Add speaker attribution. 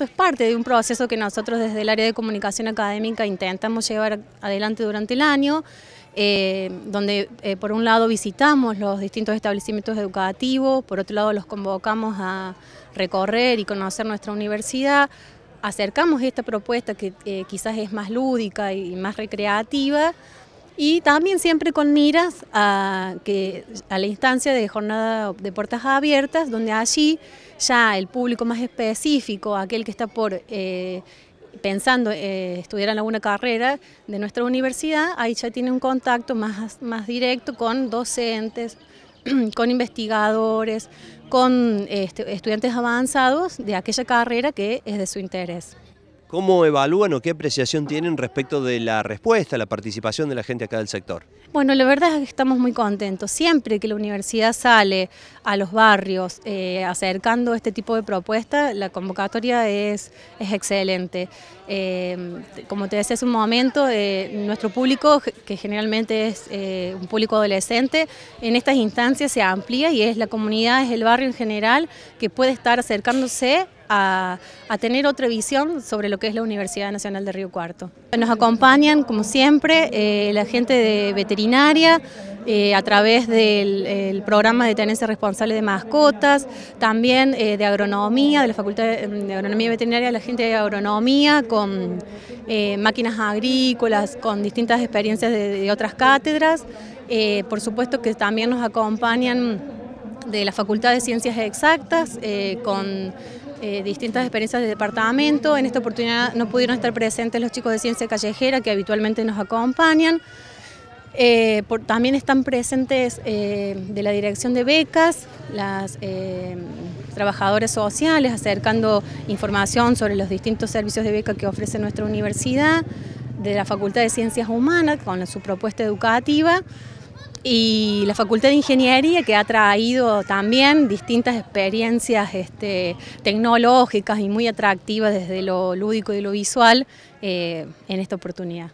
Speaker 1: Esto es parte de un proceso que nosotros desde el área de comunicación académica intentamos llevar adelante durante el año, eh, donde eh, por un lado visitamos los distintos establecimientos educativos, por otro lado los convocamos a recorrer y conocer nuestra universidad, acercamos esta propuesta que eh, quizás es más lúdica y más recreativa, y también siempre con miras a, que, a la instancia de jornada de puertas abiertas, donde allí ya el público más específico, aquel que está por eh, pensando eh, estudiar en alguna carrera de nuestra universidad, ahí ya tiene un contacto más, directo con docentes, con investigadores, con este, estudiantes avanzados de aquella carrera que es de su interés.
Speaker 2: ¿Cómo evalúan o qué apreciación tienen respecto de la respuesta, la participación de la gente acá del sector?
Speaker 1: Bueno, la verdad es que estamos muy contentos. Siempre que la universidad sale a los barrios eh, acercando este tipo de propuestas, la convocatoria es, es excelente. Eh, como te decía hace un momento, eh, nuestro público, que generalmente es un público adolescente, en estas instancias se amplía y es la comunidad, es el barrio en general, que puede estar acercándose a, tener otra visión sobre lo que es la Universidad Nacional de Río Cuarto. Nos acompañan, como siempre, eh, la gente de veterinaria, eh, a través del programa de tenencia responsable de mascotas, también eh, de agronomía, de la Facultad mm, de Agronomía y Veterinaria, la gente de agronomía con máquinas agrícolas, con distintas experiencias de, otras cátedras. por supuesto que también nos acompañan de la Facultad de Ciencias Exactas, con eh, distintas experiencias de departamento. En esta oportunidad no pudieron estar presentes los chicos de ciencia callejera que habitualmente nos acompañan. Eh, también están presentes eh, de la dirección de becas, las trabajadores sociales acercando información sobre los distintos servicios de beca que ofrece nuestra universidad, de la Facultad de Ciencias Humanas con su propuesta educativa y la Facultad de Ingeniería que ha traído también distintas experiencias este, tecnológicas y muy atractivas desde lo lúdico y lo visual eh, en esta oportunidad.